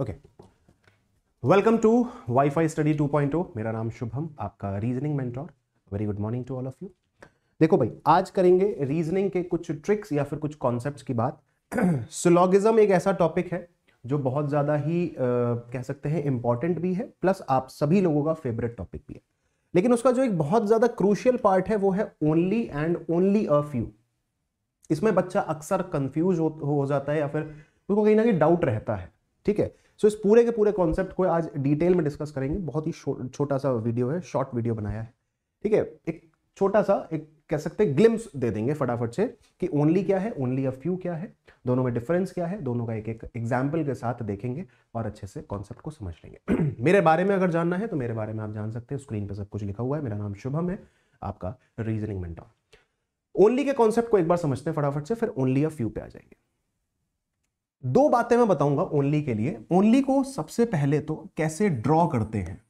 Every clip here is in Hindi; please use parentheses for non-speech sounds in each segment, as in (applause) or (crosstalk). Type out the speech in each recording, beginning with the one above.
Okay welcome to WiFi study 2.0 मेरा नाम शुभम आपका reasoning mentor very good morning to all of you देखो भाई आज करेंगे रीजनिंग के कुछ ट्रिक्स या फिर कुछ कॉन्सेप्ट्स की बात सुलॉगिज्म (clears throat) एक ऐसा टॉपिक है जो बहुत ज़्यादा ही uh, कह सकते हैं इंपॉर्टेंट भी है प्लस आप सभी लोगों का फेवरेट टॉपिक भी है लेकिन उसका जो एक बहुत ज़्यादा क्रूशियल पार्ट है वो है only and only a few इसमें बच्चा अक्सर कंफ्यूज हो, हो जाता है या फिर उसको कहीं ना कहीं डाउट रहता है ठीक है सो इस पूरे के पूरे कॉन्सेप्ट को आज डिटेल में डिस्कस करेंगे बहुत ही छोटा सा वीडियो है शॉर्ट वीडियो बनाया है ठीक है एक छोटा सा एक कह सकते हैं ग्लिम्स दे देंगे फटाफट से कि ओनली क्या है ओनली अ फ्यू क्या है दोनों में डिफरेंस क्या है दोनों का एक एक एग्जाम्पल के साथ देखेंगे और अच्छे से कॉन्सेप्ट को समझ लेंगे (clears throat) मेरे बारे में अगर जानना है तो मेरे बारे में आप जान सकते हैं स्क्रीन पर सब कुछ लिखा हुआ है मेरा नाम शुभम है आपका रीजनिंग मेंटॉर ओनली के कॉन्सेप्ट को एक बार समझते हैं फटाफट से फिर ओनली अ फ्यू पे आ जाएंगे दो बातें मैं बताऊंगा ओनली के लिए ओनली को सबसे पहले तो कैसे ड्रॉ करते हैं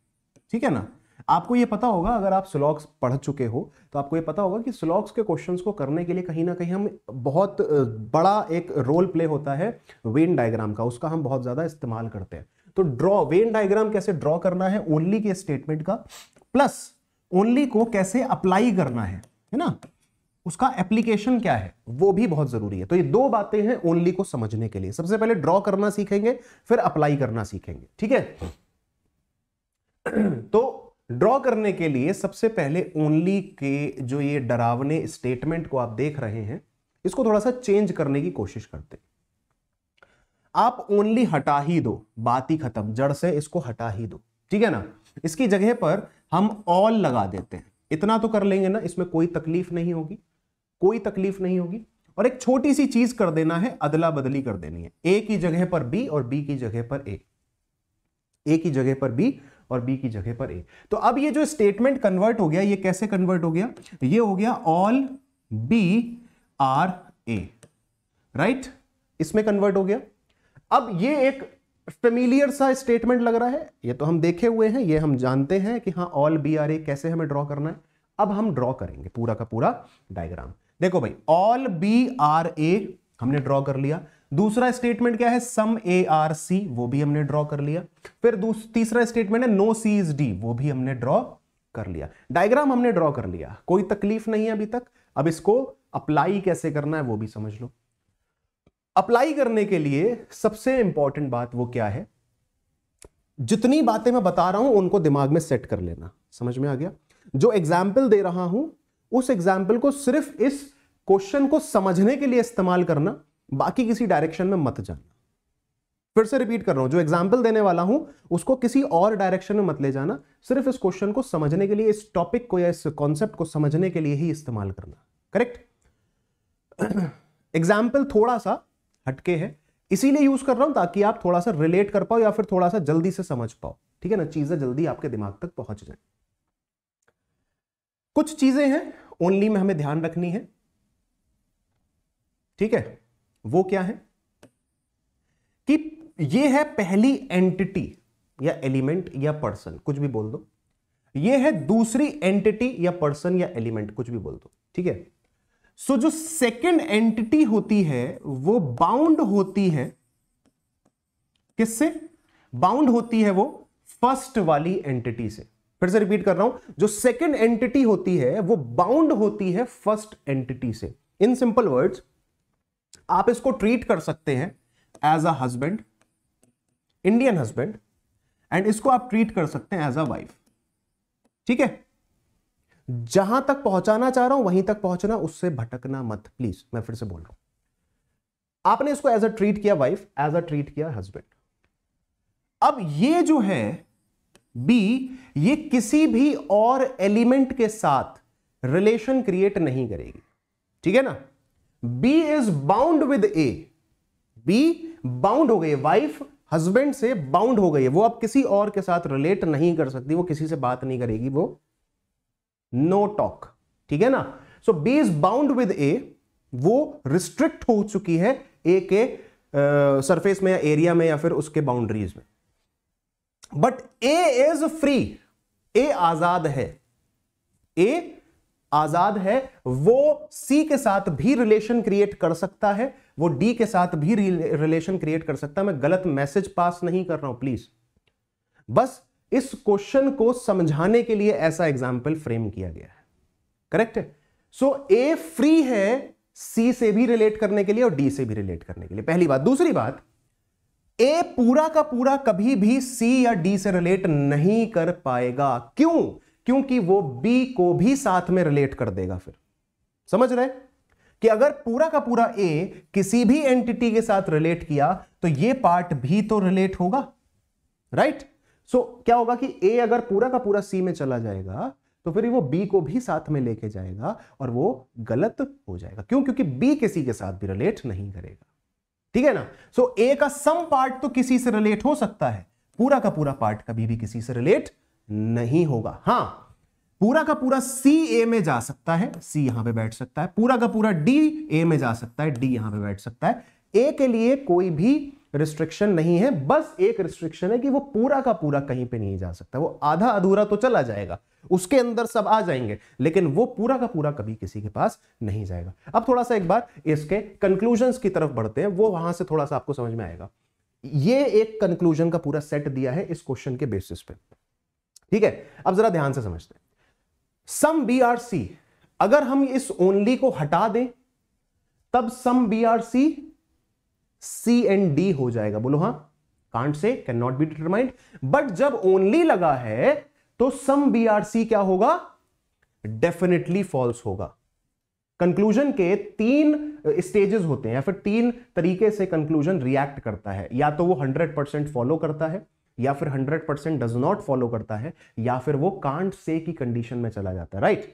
ठीक है ना आपको ये पता होगा अगर आप स्लॉग्स पढ़ चुके हो तो आपको ये पता होगा कि स्लॉग्स के क्वेश्चंस को करने के लिए कहीं ना कहीं हम बहुत बड़ा एक रोल प्ले होता है वेन डायग्राम का उसका हम बहुत ज़्यादा इस्तेमाल करते हैं तो ड्रॉ वेन डायग्राम कैसे ड्रॉ करना है ओनली के स्टेटमेंट का प्लस ओनली को कैसे अप्लाई करना है है ना उसका एप्लीकेशन क्या है वो भी बहुत जरूरी है तो ये दो बातें हैं ओनली को समझने के लिए सबसे पहले ड्रॉ करना सीखेंगे फिर अप्लाई करना सीखेंगे ठीक है (clears throat) तो ड्रॉ करने के लिए सबसे पहले ओनली के जो ये डरावने स्टेटमेंट को आप देख रहे हैं इसको थोड़ा सा चेंज करने की कोशिश करते आप ओनली हटा ही दो बात ही खत्म जड़ से इसको हटा ही दो ठीक है ना इसकी जगह पर हम ऑल लगा देते हैं इतना तो कर लेंगे ना इसमें कोई तकलीफ नहीं होगी कोई तकलीफ नहीं होगी और एक छोटी सी चीज कर देना है अदला बदली कर देनी है ए की जगह पर बी और बी की जगह पर ए ए की जगह पर बी और बी की जगह पर ए तो अब ये जो स्टेटमेंट कन्वर्ट हो गया ये कैसे कन्वर्ट हो गया ये हो गया all B are A right इसमें कन्वर्ट हो गया अब ये एक फेमिलियर सा स्टेटमेंट लग रहा है ये तो हम देखे हुए हैं ये हम जानते हैं कि हाँ ऑल बी आर ए कैसे हमें ड्रॉ करना है अब हम ड्रॉ करेंगे पूरा का पूरा डायग्राम देखो भाई ऑल बी आर ए हमने ड्रॉ कर लिया दूसरा स्टेटमेंट क्या है सम ए आर सी वो भी हमने ड्रॉ कर लिया फिर तीसरा स्टेटमेंट है नो सी इज डी वो भी हमने ड्रॉ कर लिया डायग्राम हमने ड्रॉ कर लिया कोई तकलीफ नहीं है अभी तक अब इसको अप्लाई कैसे करना है वो भी समझ लो अप्लाई करने के लिए सबसे इंपॉर्टेंट बात वो क्या है जितनी बातें मैं बता रहा हूं उनको दिमाग में सेट कर लेना समझ में आ गया जो एग्जाम्पल दे रहा हूं उस एग्जाम्पल को सिर्फ इस क्वेश्चन को समझने के लिए इस्तेमाल करना बाकी किसी डायरेक्शन में मत जाना फिर से रिपीट कर रहा हूं जो एग्जाम्पल देने वाला हूं उसको किसी और डायरेक्शन में मत ले जाना सिर्फ इस क्वेश्चन को समझने के लिए इस टॉपिक को या इस कॉन्सेप्ट को समझने के लिए ही इस्तेमाल करना करेक्ट एग्जाम्पल (clears throat) थोड़ा सा हटके है इसीलिए यूज कर रहा हूं ताकि आप थोड़ा सा रिलेट कर पाओ या फिर थोड़ा सा जल्दी से समझ पाओ ठीक है ना चीजें जल्दी आपके दिमाग तक पहुंच जाए कुछ चीजें हैं ओनली में हमें ध्यान रखनी है ठीक है वो क्या है कि ये है पहली एंटिटी या एलिमेंट या पर्सन कुछ भी बोल दो ये है दूसरी एंटिटी या पर्सन या एलिमेंट कुछ भी बोल दो ठीक है सो जो सेकंड एंटिटी होती है वो बाउंड होती है किससे बाउंड होती है वो फर्स्ट वाली एंटिटी से फिर से रिपीट कर रहा हूं जो सेकेंड एंटिटी होती है वो बाउंड होती है फर्स्ट एंटिटी से इन सिंपल वर्ड्स आप इसको ट्रीट कर सकते हैं as a husband Indian husband and इसको आप ट्रीट कर सकते हैं एज अ वाइफ ठीक है जहां तक पहुंचाना चाह रहा हूं वहीं तक पहुंचना उससे भटकना मत प्लीज मैं फिर से बोल रहा हूं आपने इसको एज अ ट्रीट किया वाइफ एज अ ट्रीट किया हस्बैंड अब ये जो है बी ये किसी भी और एलिमेंट के साथ रिलेशन क्रिएट नहीं करेगी ठीक है ना B is bound with A B bound हो गई वाइफ हस्बैंड से बाउंड हो गई है वो अब किसी और के साथ रिलेट नहीं कर सकती वो किसी से बात नहीं करेगी वो नो टॉक ठीक है ना so B is bound with A वो रिस्ट्रिक्ट हो चुकी है ए के सरफेस में या एरिया में या फिर उसके बाउंड्रीज में but A is free A आजाद है ए आजाद है वो सी के साथ भी रिलेशन क्रिएट कर सकता है वो डी के साथ भी रिलेशन क्रिएट कर सकता है मैं गलत मैसेज पास नहीं कर रहा हूं प्लीज बस इस क्वेश्चन को समझाने के लिए ऐसा एग्जाम्पल फ्रेम किया गया है करेक्ट है सो ए फ्री है सी से भी रिलेट करने के लिए और डी से भी रिलेट करने के लिए पहली बात दूसरी बात ए पूरा का पूरा कभी भी सी या डी से रिलेट नहीं कर पाएगा क्यों क्योंकि वो बी को भी साथ में रिलेट कर देगा फिर समझ रहे कि अगर पूरा का पूरा ए किसी भी एंटिटी के साथ रिलेट किया तो ये पार्ट भी तो रिलेट होगा राइट सो so, क्या होगा कि ए अगर पूरा का पूरा सी में चला जाएगा तो फिर वो बी को भी साथ में लेके जाएगा और वो गलत हो जाएगा क्यों क्योंकि बी किसी के साथ भी रिलेट नहीं करेगा ठीक है ना सो so, ए का सम पार्ट तो किसी से रिलेट हो सकता है पूरा का पूरा पार्ट कभी भी किसी से रिलेट नहीं होगा हां पूरा का पूरा सी ए में जा सकता है सी यहां पे बैठ सकता है पूरा का पूरा डी ए में जा सकता है डी यहां पे बैठ सकता है ए के लिए कोई भी रिस्ट्रिक्शन नहीं है बस एक रिस्ट्रिक्शन है कि वो पूरा का पूरा कहीं पे नहीं जा सकता वो आधा अधूरा तो चला जाएगा उसके अंदर सब आ जाएंगे लेकिन वो पूरा का पूरा कभी किसी के पास नहीं जाएगा अब थोड़ा सा एक बार इसके कंक्लूजन की तरफ बढ़ते हैं वो वहां से थोड़ा सा आपको समझ में आएगा ये एक कंक्लूजन का पूरा सेट दिया है इस क्वेश्चन के बेसिस पे ठीक है अब जरा ध्यान से समझते हैं सम बी आर सी अगर हम इस ओनली को हटा दें तब some B are C C and D हो जाएगा बोलो हाँ कांट से can not be determined but जब ओनली लगा है तो सम बी आर सी क्या होगा डेफिनेटली फॉल्स होगा कंक्लूजन के तीन स्टेजेस होते हैं या फिर तीन तरीके से कंक्लूजन रिएक्ट करता है या तो वो 100 परसेंट फॉलो करता है या फिर 100 परसेंट डज नॉट फॉलो करता है या फिर वो कांट से की कंडीशन में चला जाता है राइट right?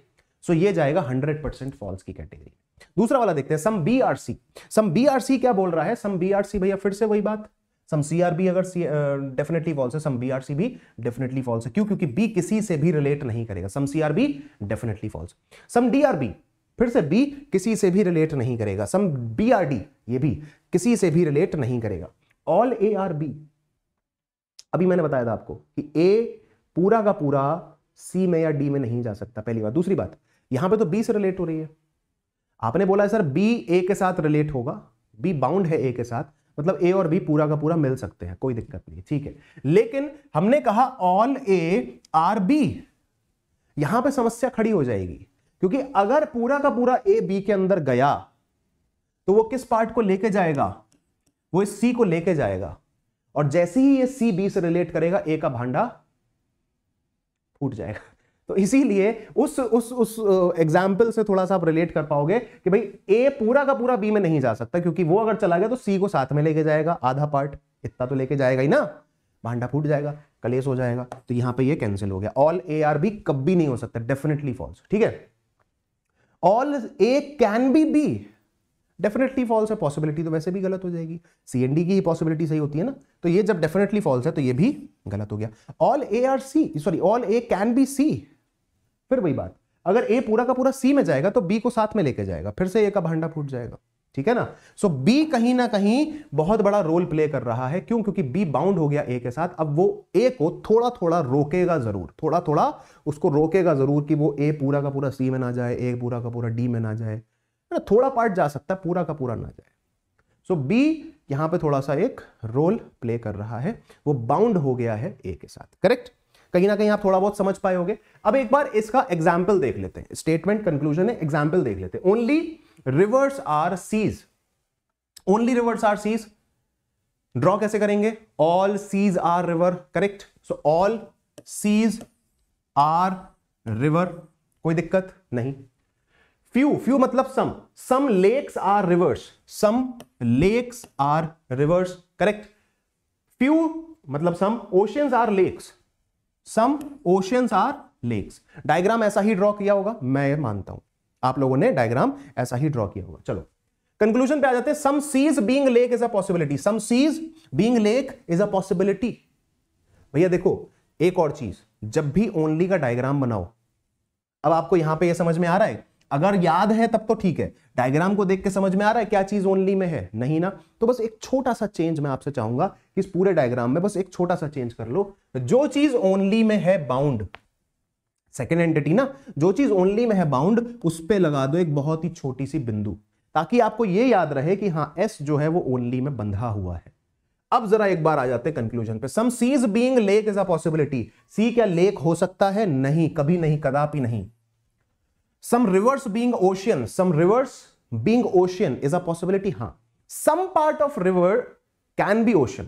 सो so ये जाएगा 100 परसेंट फॉल्स की कैटेगरी दूसरा वाला देखते हैं some B are C some B are C क्या बोल रहा है सम बी आर सी भैया फिर से वही बात सम सी आर बी अगर डेफिनेटली फॉल्स है सम बी आर सी भी डेफिनेटली फॉल्स है क्यों क्योंकि बी किसी से भी रिलेट नहीं करेगा some C are B definitely false some D are B फिर से बी किसी से भी रिलेट नहीं करेगा सम बी आर डी ये भी किसी से भी रिलेट नहीं करेगा ऑल ए आर बी अभी मैंने बताया था आपको कि ए पूरा का पूरा सी में या डी में नहीं जा सकता पहली बात दूसरी बात यहां पे तो बी से रिलेट हो रही है आपने बोला सर बी ए के साथ रिलेट होगा बी बाउंड है ए के साथ मतलब ए और बी पूरा का पूरा मिल सकते हैं कोई दिक्कत नहीं ठीक है लेकिन हमने कहा ऑल ए आर बी यहां पे समस्या खड़ी हो जाएगी क्योंकि अगर पूरा का पूरा ए बी के अंदर गया तो वो किस पार्ट को लेके जाएगा वो इस सी को लेके जाएगा और जैसे ही ये सी बी से रिलेट करेगा ए का भांडा फूट जाएगा तो इसीलिए उस उस उस एग्जाम्पल से थोड़ा सा आप रिलेट कर पाओगे कि भाई ए पूरा का पूरा बी में नहीं जा सकता क्योंकि वो अगर चला गया तो सी को साथ में लेके जाएगा आधा पार्ट इतना तो लेके जाएगा ही ना भांडा फूट जाएगा कलेस हो जाएगा तो यहां पे ये कैंसिल हो गया ऑल ए आर बी कभी नहीं हो सकता डेफिनेटली फॉल्स ठीक है all A can be B definitely false है पॉसिबिलिटी तो वैसे भी गलत हो जाएगी सी एन डी की पॉसिबिलिटी सही होती है ना तो ये जब डेफिनेटली फॉल्स है तो ये भी गलत हो गया all A are C sorry all A can be C फिर वही बात अगर ए पूरा का पूरा सी में जाएगा तो बी को साथ में लेके जाएगा फिर से ए का भांडा फूट जाएगा ठीक है ना सो बी कहीं ना कहीं बहुत बड़ा रोल प्ले कर रहा है क्यों क्योंकि बी बाउंड हो गया ए के साथ अब वो ए को थोड़ा थोड़ा रोकेगा जरूर थोड़ा थोड़ा उसको रोकेगा जरूर कि वो ए पूरा का पूरा सी में ना जाए ए पूरा का पूरा डी में ना जाए ना थोड़ा पार्ट जा सकता है पूरा का पूरा ना जाए सो so, बी यहां पे थोड़ा सा एक रोल प्ले कर रहा है वो बाउंड हो गया है ए के साथ करेक्ट कहीं ना कहीं आप थोड़ा बहुत समझ पाए होंगे अब एक बार इसका एग्जाम्पल देख लेते हैं स्टेटमेंट कंक्लूजन है एग्जाम्पल देख लेते हैं only rivers are seas only rivers are seas draw कैसे करेंगे all seas are river correct so all seas are river कोई दिक्कत नहीं फ्यू फ्यू मतलब some some lakes are rivers some lakes are rivers correct few मतलब some oceans are lakes some oceans are lakes diagram ऐसा ही ड्रॉ किया होगा मैं मानता हूं आप लोगों ने डायग्राम ऐसा ही ड्रॉ किया होगा चलो कंक्लूजन पे आ जाते हैं some seas being lake is a possibility some seas being lake is a possibility भैया देखो एक और चीज जब भी ओनली का डायग्राम बनाओ अब आपको यहां पे ये समझ में आ रहा है अगर याद है तब तो ठीक है डायग्राम को देख के समझ में आ रहा है क्या चीज ओनली में है नहीं ना तो बस एक छोटा सा चेंज मैं आपसे चाहूंगा कि इस पूरे डायग्राम में बस एक छोटा सा चेंज कर लो जो चीज ओनली में है बाउंड सेकेंड एंटिटी ना जो चीज ओनली में है बाउंड उस पर लगा दो एक बहुत ही छोटी सी बिंदु ताकि आपको यह याद रहे कि हाँ एस जो है वो ओनली में बंधा हुआ है अब जरा एक बार आ जाते हैं कंक्लूजन पे some seas being lake is a possibility sea क्या लेक हो सकता है नहीं कभी नहीं कदापि नहीं some rivers being ocean some rivers being ocean is a possibility हाँ some part of river can be ocean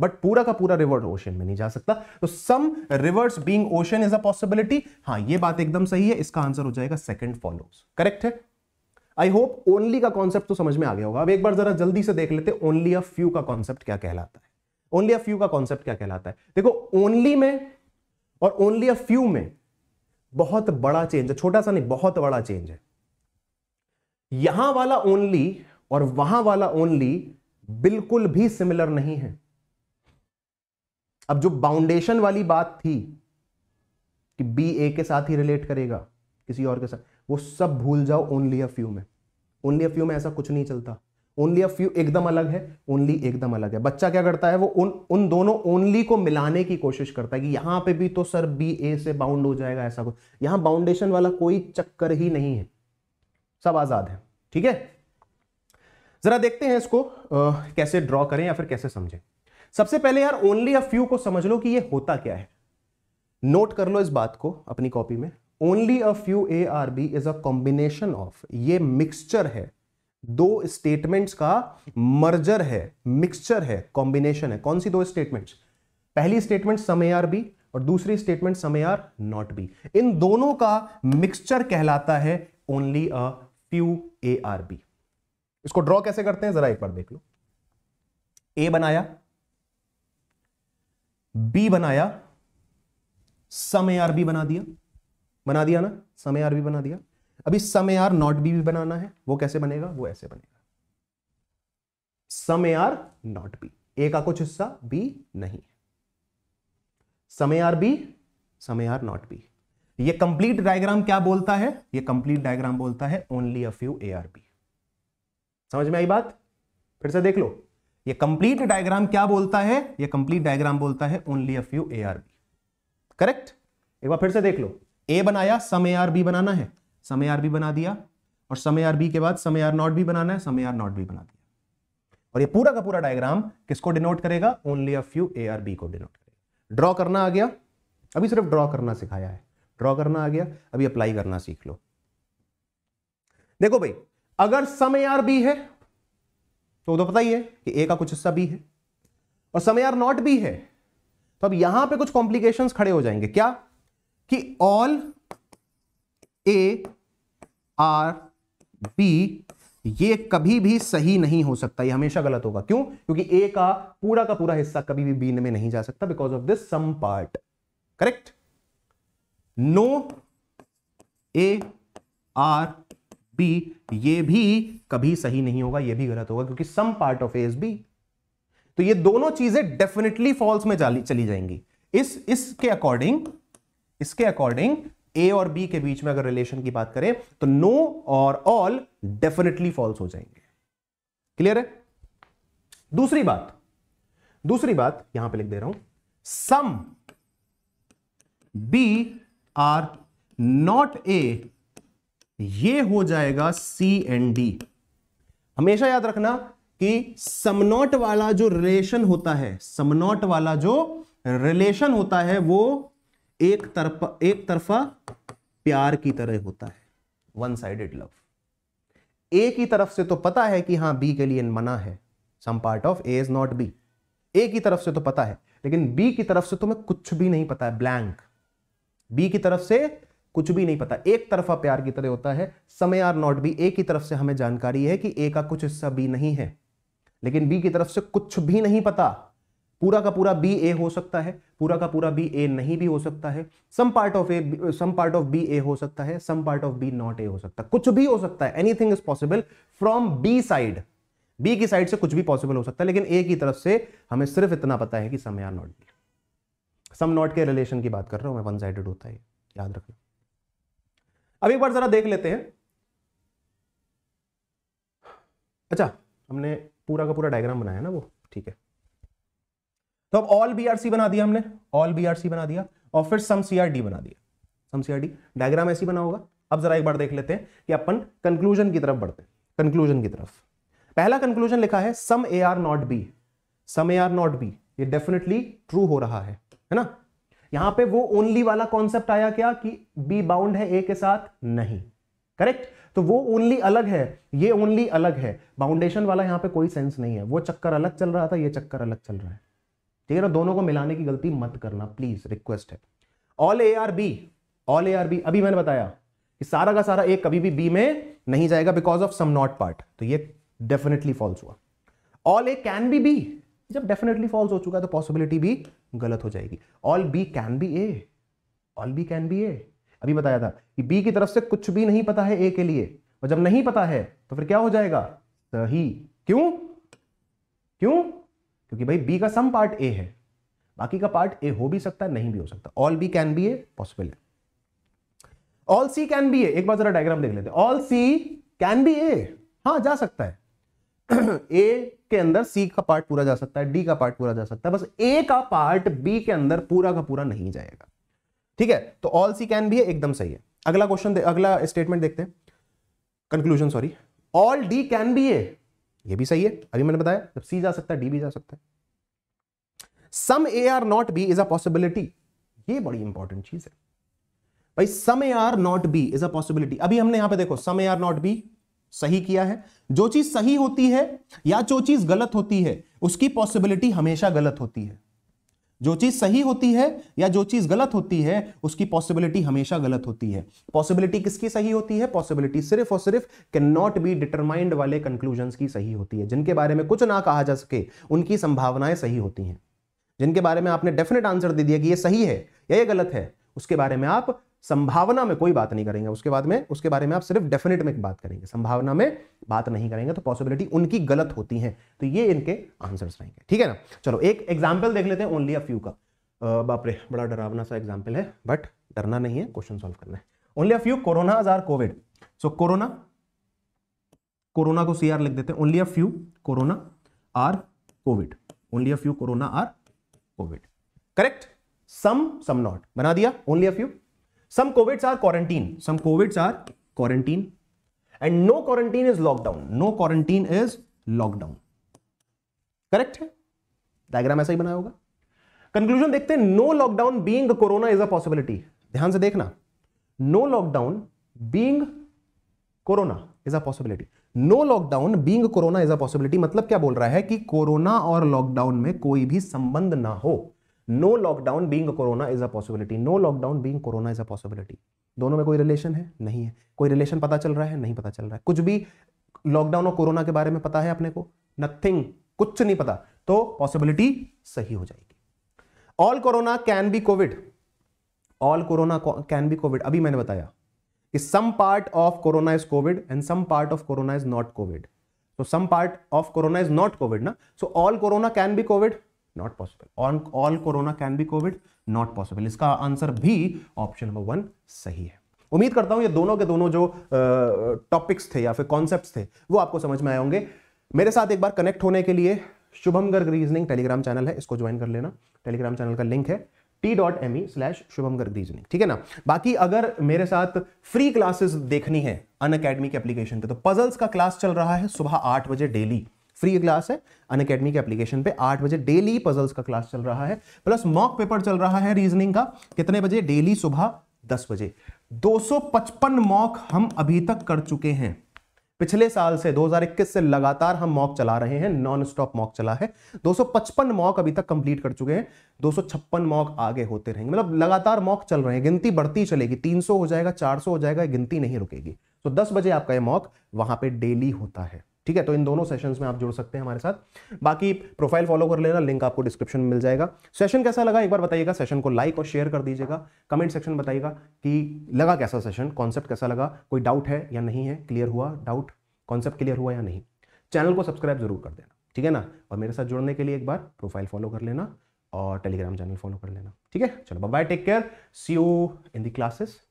but पूरा का पूरा रिवर ओशन में नहीं जा सकता तो some rivers being ocean is a possibility हाँ ये बात एकदम सही है इसका आंसर हो जाएगा सेकंड फॉलो करेक्ट है आई होप ओनली का कॉन्सेप्ट तो समझ में आ गया होगा अब एक बार जरा जल्दी से देख लेते ओनली अ फ्यू का कॉन्सेप्ट क्या कहलाता है ओनली अ फ्यू का कॉन्सेप्ट क्या कहलाता है देखो ओनली में और ओनली अ फ्यू में बहुत बड़ा चेंज है छोटा सा नहीं बहुत बड़ा चेंज है यहां वाला ओनली और वहां वाला ओनली बिल्कुल भी सिमिलर नहीं है अब जो बाउंडेशन वाली बात थी कि बी ए के साथ ही रिलेट करेगा किसी और के साथ वो सब भूल जाओ ओनली अ फ्यू में ओनली अ फ्यू में ऐसा कुछ नहीं चलता ओनली अ फ्यू एकदम अलग है ओनली एकदम अलग है बच्चा क्या करता है वो उन उन दोनों ओनली को मिलाने की कोशिश करता है कि यहां पे भी तो सर बी ए से बाउंड हो जाएगा ऐसा कुछ यहां बाउंडेशन वाला कोई चक्कर ही नहीं है सब आजाद है ठीक है जरा देखते हैं इसको आ, कैसे ड्रॉ करें या फिर कैसे समझें सबसे पहले यार ओनली अ फ्यू को समझ लो कि यह होता क्या है नोट कर लो इस बात को अपनी कॉपी में only a few A are B is a combination of ये मिक्सचर है दो स्टेटमेंट्स का मर्जर है मिक्सचर है कॉम्बिनेशन है कौन सी दो स्टेटमेंट्स पहली स्टेटमेंट समय आर बी और दूसरी स्टेटमेंट समय आर नॉट बी इन दोनों का मिक्सचर कहलाता है only a few A are B इसको ड्रॉ कैसे करते हैं जरा एक बार देख लो ए बनाया बी बनाया समय आर बी बना दिया बना दिया ना समय आर बी बना दिया अभी सम आर नॉट बी भी बनाना है वो कैसे बनेगा वो ऐसे बनेगा some are not B A का कुछ हिस्सा बी नहीं है some are B some are not B ये कंप्लीट डायग्राम क्या बोलता है ये कंप्लीट डायग्राम बोलता है only a few A are B समझ में आई बात फिर से देख लो ये कंप्लीट डायग्राम क्या बोलता है ये कंप्लीट डायग्राम बोलता है only a few A are B correct एक बार फिर से देख लो ए बनाया सम ए आर बी बनाना है समय आर भी बना दिया और समय आर बी के बाद समय आर नॉट भी बनाना है समय आर नॉट भी बना दिया और ये पूरा का पूरा डायग्राम किसको डिनोट करेगा only a few A are B को डिनोट करेगा ड्रॉ करना आ गया अभी सिर्फ ड्रॉ करना सिखाया है ड्रॉ करना आ गया अभी अप्लाई करना सीख लो देखो भाई अगर समय आर बी है तो तो पता ही है कि ए का कुछ हिस्सा बी है और समय आर नॉट बी है तो अब यहां पे कुछ कॉम्प्लिकेशंस खड़े हो जाएंगे क्या कि ऑल ए आर बी ये कभी भी सही नहीं हो सकता ये हमेशा गलत होगा क्यों क्योंकि ए का पूरा का पूरा हिस्सा कभी भी बी में नहीं जा सकता because of this some part correct no A are B ये भी कभी सही नहीं होगा ये भी गलत होगा क्योंकि some part of A is B तो ये दोनों चीजें डेफिनेटली फॉल्स में चली जाएंगी इस इसके अकॉर्डिंग इसके अकॉर्डिंग ए और बी के बीच में अगर रिलेशन की बात करें तो नो और ऑल डेफिनेटली फॉल्स हो जाएंगे क्लियर है दूसरी बात दूसरी बात यहां पे लिख दे रहा हूं some B are not A ये हो जाएगा सी एंड डी हमेशा याद रखना कि समनॉट वाला जो रिलेशन होता है समनॉट वाला जो रिलेशन होता है वो एक तरफ एक तरफा प्यार की तरह होता है वन साइडेड लव ए की तरफ से तो पता है कि हाँ बी के लिए मना है some part of A is not B A की तरफ से तो पता है लेकिन बी की तरफ से तुम्हें तो कुछ भी नहीं पता है ब्लैंक बी की तरफ से कुछ भी नहीं पता एक तरफा प्यार की तरह होता है समय आर नॉट बी ए की तरफ से हमें जानकारी है कि ए का कुछ हिस्सा बी नहीं है लेकिन बी की तरफ से कुछ भी नहीं पता पूरा का पूरा बी ए हो सकता है पूरा का पूरा बी ए नहीं भी हो सकता है some part of A some part of B A हो सकता है some part of B not A हो सकता है कुछ भी हो सकता है anything is possible from B side B की साइड से कुछ भी पॉसिबल हो सकता है लेकिन ए की तरफ से हमें सिर्फ इतना पता है कि some are not B some not के रिलेशन की बात कर रहा हूं मैं वन साइडेड होता है याद रखना अब एक बार जरा देख लेते हैं अच्छा हमने पूरा का पूरा डायग्राम बनाया ना वो ठीक है तो अब ऑल बीआरसी बना दिया हमने ऑल बीआरसी बना दिया और फिर सम सीआरडी बना दिया सम सीआरडी डायग्राम ऐसी बना होगा अब जरा एक बार देख लेते हैं कि अपन कंक्लूजन की तरफ बढ़ते हैं कंक्लूजन की तरफ पहला कंक्लूजन लिखा है some A are not B some A are not B ये डेफिनेटली ट्रू हो रहा है है ना यहां पे वो ओनली वाला कॉन्सेप्ट आया क्या कि बी बाउंड है ए के साथ नहीं करेक्ट तो वो ओनली अलग है ये ओनली अलग है बाउंडेशन वाला यहां पे कोई सेंस नहीं है वो चक्कर अलग चल रहा था ये चक्कर अलग चल रहा है ठीक है ना दोनों को मिलाने की गलती मत करना प्लीज रिक्वेस्ट है all A are B all A are B अभी मैंने बताया कि सारा का सारा ए कभी भी बी में नहीं जाएगा because of some not part तो ये डेफिनेटली फॉल्स हुआ all A can be B जब डेफिनेटली फॉल्स हो चुका है तो पॉसिबिलिटी भी गलत हो जाएगी all B can be A all B can be A अभी बताया था कि बी की तरफ से कुछ भी नहीं पता है ए के लिए और जब नहीं पता है तो फिर क्या हो जाएगा सही क्यों क्यों क्योंकि भाई बी का सम पार्ट ए है बाकी का पार्ट ए हो भी सकता है नहीं भी हो सकता all B can be A possible है all C can be A एक बार जरा डायग्राम देख लेते all C can be A हाँ जा सकता है ए (clears throat) के अंदर सी का पार्ट पूरा जा सकता है डी का पार्ट पूरा जा सकता है बस ए का पार्ट बी के अंदर पूरा का पूरा नहीं जाएगा ठीक है तो all C can be A एकदम सही है अगला क्वेश्चन अगला स्टेटमेंट देखते हैं conclusion sorry all D can be A ये भी सही है अभी मैंने बताया जब सी जा सकता है डी भी जा सकता है some A are not B is a possibility ये बड़ी इंपॉर्टेंट चीज है भाई some A are not B is a possibility अभी हमने यहां पे देखो some A are not B सही किया है जो चीज सही होती है या जो चीज गलत होती है उसकी पॉसिबिलिटी हमेशा गलत होती है जो चीज सही होती है या जो चीज गलत होती है उसकी पॉसिबिलिटी हमेशा गलत होती है पॉसिबिलिटी किसकी सही होती है पॉसिबिलिटी सिर्फ और सिर्फ कैन नॉट बी डिटरमाइंड वाले कंक्लूजन की सही होती है जिनके बारे में कुछ ना कहा जा सके उनकी संभावनाएं सही होती हैं जिनके बारे में आपने डेफिनेट आंसर दे दिया कि ये सही है या ये गलत है उसके बारे में आप संभावना में कोई बात नहीं करेंगे उसके बाद में उसके बारे में आप सिर्फ डेफिनेट में बात करेंगे संभावना में बात नहीं करेंगे तो पॉसिबिलिटी उनकी गलत होती है तो ये इनके आंसर्स रहेंगे ठीक है ना चलो एक एग्जाम्पल देख लेते हैं ओनली अ फ्यू का बापरे बड़ा डरावना सा एग्जाम्पल है बट डरना नहीं है क्वेश्चन सोल्व करना है only a few corona are covid so corona corona को आर लिख देते हैं only a few corona are covid only a few corona are covid correct some some not बना दिया only a few some covids are quarantine some covids are quarantine and no quarantine is lockdown no quarantine is lockdown correct है डायग्राम ऐसा ही बनाया होगा कंक्लूजन देखते हैं no lockdown being corona is a possibility ध्यान से देखना no lockdown being corona is a possibility no lockdown being corona is a possibility मतलब क्या बोल रहा है कि कोरोना और लॉकडाउन में कोई भी संबंध ना हो no lockdown being corona is a possibility no lockdown being corona is a possibility दोनों में कोई रिलेशन है नहीं है कोई रिलेशन पता चल रहा है नहीं पता चल रहा है कुछ भी लॉकडाउन और कोरोना के बारे में पता है अपने को नथिंग कुछ नहीं पता तो पॉसिबिलिटी सही हो जाएगी all corona can be COVID all corona can be COVID अभी मैंने बताया कि some part of corona is COVID and some part of corona is not COVID तो some part of corona is not COVID ना so all corona can be COVID not possible on all corona can be COVID not possible इसका आंसर भी ऑप्शन नंबर वन सही है उम्मीद करता हूं ये दोनों के दोनों जो टॉपिक्स थे या फिर कॉन्सेप्ट थे वो आपको समझ में आए होंगे मेरे साथ एक बार कनेक्ट होने के लिए Shubham Garg reasoning Telegram channel है इसको ज्वाइन कर लेना टेलीग्राम चैनल का लिंक है T dot M E slash Shubham Garg reasoning ठीक है ना बाकी अगर मेरे साथ फ्री क्लासेस देखनी है अन अकेडमी के एप्लीकेशन पे तो पजल्स का क्लास चल रहा है सुबह आठ बजे डेली फ्री क्लास है अन अकेडमी के एप्लीकेशन पे आठ बजे डेली पजल्स का क्लास चल रहा है प्लस मॉक पेपर चल रहा है रीजनिंग का कितने बजे डेली सुबह दस बजे 255 मॉक हम अभी तक कर चुके हैं पिछले साल से 2021 से लगातार हम मॉक चला रहे हैं नॉन स्टॉप मॉक चला है 255 मॉक अभी तक कंप्लीट कर चुके हैं 256 मॉक आगे होते रहेंगे मतलब लगातार मॉक चल रहे हैं गिनती बढ़ती चलेगी 300 हो जाएगा 400 हो जाएगा गिनती नहीं रुकेगी तो 10 बजे आपका ये मॉक वहां पे डेली होता है ठीक है तो इन दोनों सेशंस में आप जुड़ सकते हैं हमारे साथ बाकी प्रोफाइल फॉलो कर लेना लिंक आपको डिस्क्रिप्शन में मिल जाएगा सेशन कैसा लगा एक बार बताइएगा सेशन को लाइक और शेयर कर दीजिएगा कमेंट सेक्शन बताइएगा कि लगा कैसा सेशन कॉन्सेप्ट कैसा लगा कोई डाउट है या नहीं है क्लियर हुआ डाउट कॉन्सेप्ट क्लियर हुआ या नहीं चैनल को सब्सक्राइब जरूर कर देना ठीक है ना और मेरे साथ जुड़ने के लिए एक बार प्रोफाइल फॉलो कर लेना और टेलीग्राम चैनल फॉलो कर लेना ठीक है चलो bye take care see you in the classes